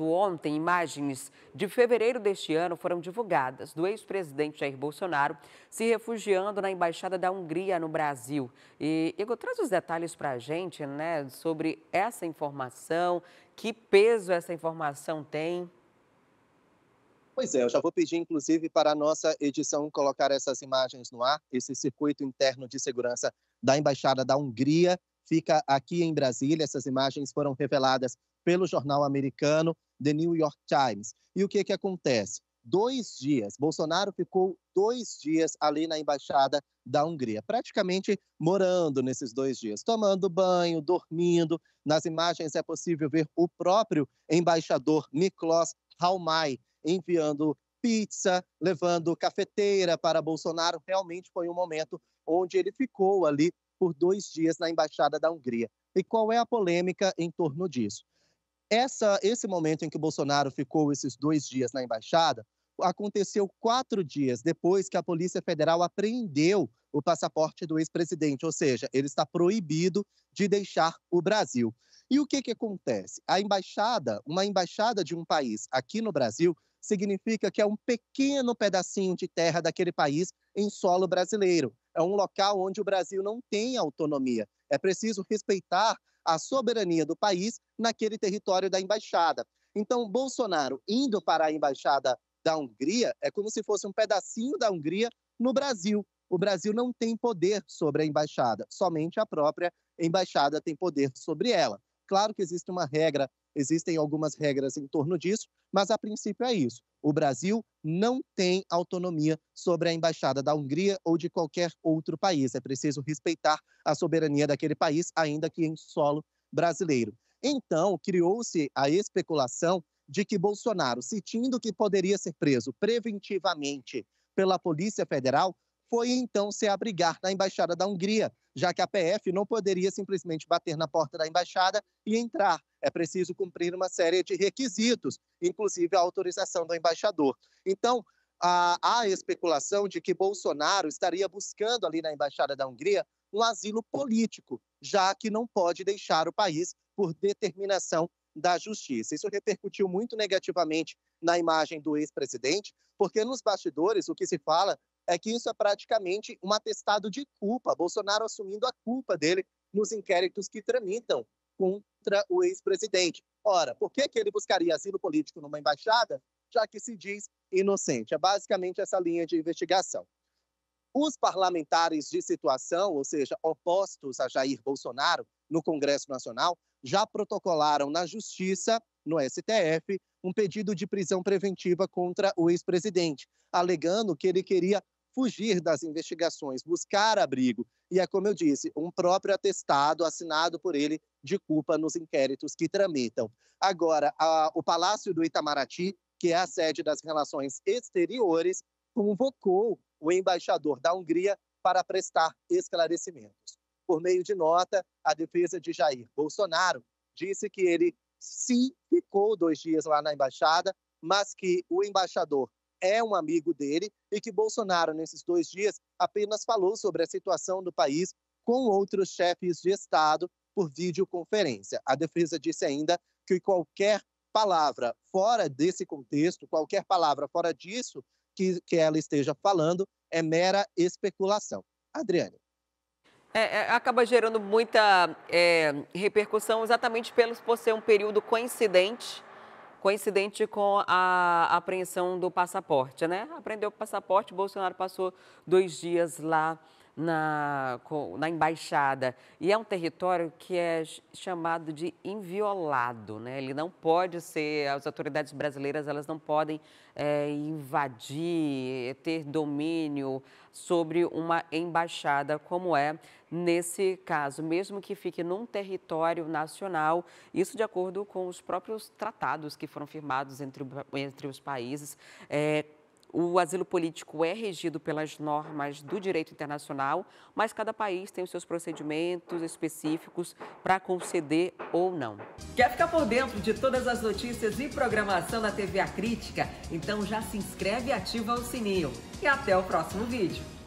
Ontem, imagens de fevereiro deste ano foram divulgadas do ex-presidente Jair Bolsonaro se refugiando na Embaixada da Hungria no Brasil. E, Igor, traz os detalhes para a gente né, sobre essa informação, que peso essa informação tem. Pois é, eu já vou pedir, inclusive, para a nossa edição colocar essas imagens no ar, esse circuito interno de segurança da Embaixada da Hungria, fica aqui em Brasília. Essas imagens foram reveladas pelo jornal americano The New York Times. E o que, que acontece? Dois dias, Bolsonaro ficou dois dias ali na embaixada da Hungria, praticamente morando nesses dois dias, tomando banho, dormindo. Nas imagens é possível ver o próprio embaixador Miklos Halmai enviando pizza, levando cafeteira para Bolsonaro. Realmente foi um momento onde ele ficou ali por dois dias na Embaixada da Hungria. E qual é a polêmica em torno disso? Essa, esse momento em que o Bolsonaro ficou esses dois dias na Embaixada aconteceu quatro dias depois que a Polícia Federal apreendeu o passaporte do ex-presidente, ou seja, ele está proibido de deixar o Brasil. E o que, que acontece? A embaixada, uma embaixada de um país aqui no Brasil, significa que é um pequeno pedacinho de terra daquele país em solo brasileiro é um local onde o Brasil não tem autonomia. É preciso respeitar a soberania do país naquele território da embaixada. Então, Bolsonaro indo para a embaixada da Hungria é como se fosse um pedacinho da Hungria no Brasil. O Brasil não tem poder sobre a embaixada, somente a própria embaixada tem poder sobre ela. Claro que existe uma regra Existem algumas regras em torno disso, mas a princípio é isso. O Brasil não tem autonomia sobre a embaixada da Hungria ou de qualquer outro país. É preciso respeitar a soberania daquele país, ainda que em solo brasileiro. Então, criou-se a especulação de que Bolsonaro, sentindo que poderia ser preso preventivamente pela Polícia Federal, foi então se abrigar na embaixada da Hungria, já que a PF não poderia simplesmente bater na porta da embaixada e entrar. É preciso cumprir uma série de requisitos, inclusive a autorização do embaixador. Então, há a especulação de que Bolsonaro estaria buscando ali na embaixada da Hungria um asilo político, já que não pode deixar o país por determinação da justiça. Isso repercutiu muito negativamente na imagem do ex-presidente, porque nos bastidores o que se fala é que isso é praticamente um atestado de culpa, Bolsonaro assumindo a culpa dele nos inquéritos que tramitam contra o ex-presidente. Ora, por que, que ele buscaria asilo político numa embaixada, já que se diz inocente? É basicamente essa linha de investigação. Os parlamentares de situação, ou seja, opostos a Jair Bolsonaro no Congresso Nacional, já protocolaram na Justiça, no STF, um pedido de prisão preventiva contra o ex-presidente, alegando que ele queria fugir das investigações, buscar abrigo. E é, como eu disse, um próprio atestado assinado por ele de culpa nos inquéritos que tramitam. Agora, a, o Palácio do Itamaraty, que é a sede das relações exteriores, convocou o embaixador da Hungria para prestar esclarecimentos. Por meio de nota, a defesa de Jair Bolsonaro disse que ele se ficou dois dias lá na embaixada, mas que o embaixador é um amigo dele e que Bolsonaro, nesses dois dias, apenas falou sobre a situação do país com outros chefes de Estado por videoconferência. A defesa disse ainda que qualquer palavra fora desse contexto, qualquer palavra fora disso que, que ela esteja falando, é mera especulação. Adriane. É, é acaba gerando muita é, repercussão exatamente pelos, por ser um período coincidente coincidente com a apreensão do passaporte, né? Aprendeu o passaporte, Bolsonaro passou dois dias lá na, na embaixada. E é um território que é chamado de inviolado, né? Ele não pode ser, as autoridades brasileiras elas não podem é, invadir, eh, ter domínio sobre uma embaixada, como é nesse caso, mesmo que fique num território nacional, isso de acordo com os próprios tratados que foram firmados entre, entre os países. É, o asilo político é regido pelas normas do direito internacional, mas cada país tem os seus procedimentos específicos para conceder ou não. Quer ficar por dentro de todas as notícias e programação da TV A Crítica? Então já se inscreve e ativa o sininho. E até o próximo vídeo.